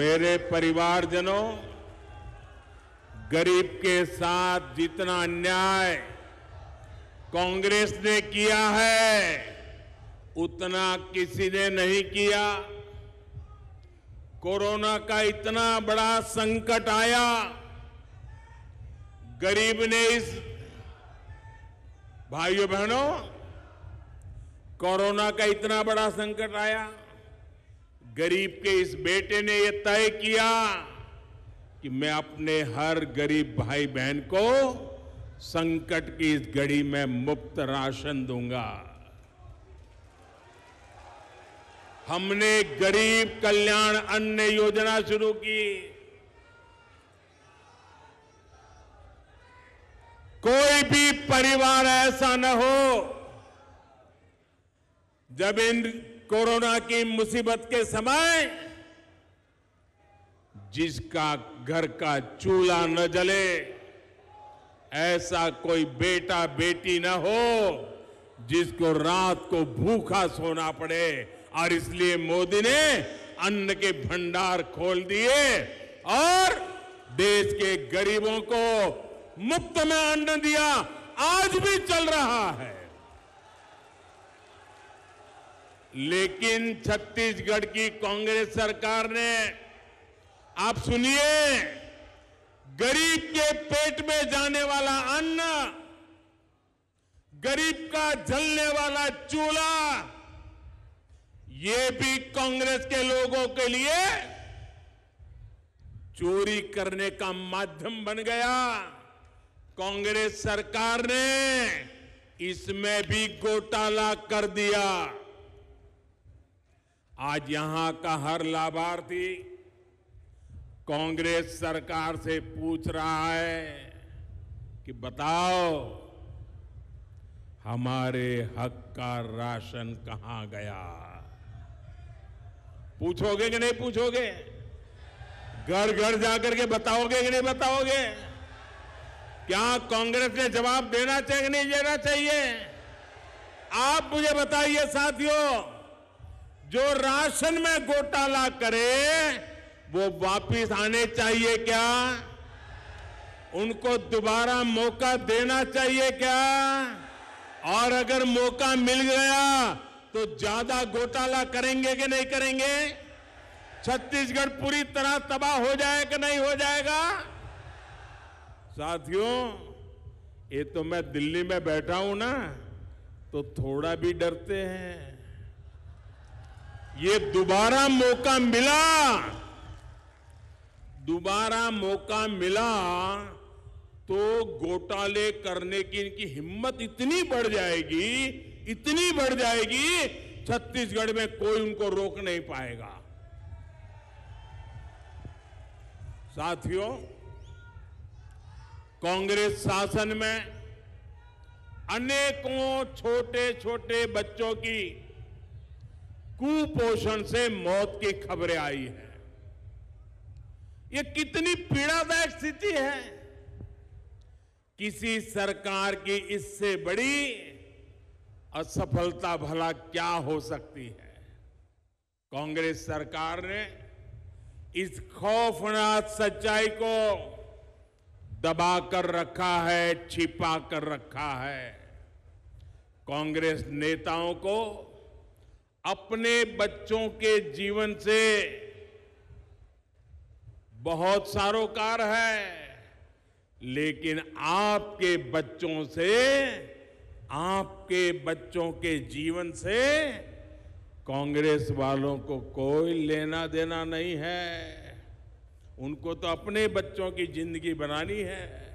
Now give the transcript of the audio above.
मेरे परिवारजनों गरीब के साथ जितना अन्याय कांग्रेस ने किया है उतना किसी ने नहीं किया कोरोना का इतना बड़ा संकट आया गरीब ने इस भाइयों बहनों कोरोना का इतना बड़ा संकट आया गरीब के इस बेटे ने यह तय किया कि मैं अपने हर गरीब भाई बहन को संकट की इस घड़ी में मुफ्त राशन दूंगा हमने गरीब कल्याण अन्न योजना शुरू की कोई भी परिवार ऐसा न हो जब इन कोरोना की मुसीबत के समय जिसका घर का चूल्हा न जले ऐसा कोई बेटा बेटी न हो जिसको रात को भूखा सोना पड़े और इसलिए मोदी ने अन्न के भंडार खोल दिए और देश के गरीबों को मुफ्त में अन्न दिया आज भी चल रहा है लेकिन छत्तीसगढ़ की कांग्रेस सरकार ने आप सुनिए गरीब के पेट में जाने वाला अन्न गरीब का जलने वाला चूल्हा ये भी कांग्रेस के लोगों के लिए चोरी करने का माध्यम बन गया कांग्रेस सरकार ने इसमें भी घोटाला कर दिया आज यहां का हर लाभार्थी कांग्रेस सरकार से पूछ रहा है कि बताओ हमारे हक का राशन कहां गया पूछोगे कि नहीं पूछोगे घर घर जाकर के बताओगे कि नहीं बताओगे क्या कांग्रेस ने जवाब देना चाहिए कि नहीं देना चाहिए आप मुझे बताइए साथियों जो राशन में घोटाला करे वो वापिस आने चाहिए क्या उनको दोबारा मौका देना चाहिए क्या और अगर मौका मिल गया तो ज्यादा घोटाला करेंगे कि नहीं करेंगे छत्तीसगढ़ पूरी तरह तबाह हो जाए कि नहीं हो जाएगा साथियों ये तो मैं दिल्ली में बैठा हूं ना तो थोड़ा भी डरते हैं ये दोबारा मौका मिला दोबारा मौका मिला तो घोटाले करने की इनकी हिम्मत इतनी बढ़ जाएगी इतनी बढ़ जाएगी छत्तीसगढ़ में कोई उनको रोक नहीं पाएगा साथियों कांग्रेस शासन में अनेकों छोटे छोटे बच्चों की कुपोषण से मौत की खबरें आई हैं ये कितनी पीड़ादायक स्थिति है किसी सरकार की इससे बड़ी असफलता भला क्या हो सकती है कांग्रेस सरकार ने इस खौफनाक सच्चाई को दबा कर रखा है छिपा कर रखा है कांग्रेस नेताओं को अपने बच्चों के जीवन से बहुत सारोकार है लेकिन आपके बच्चों से आपके बच्चों के जीवन से कांग्रेस वालों को कोई लेना देना नहीं है उनको तो अपने बच्चों की जिंदगी बनानी है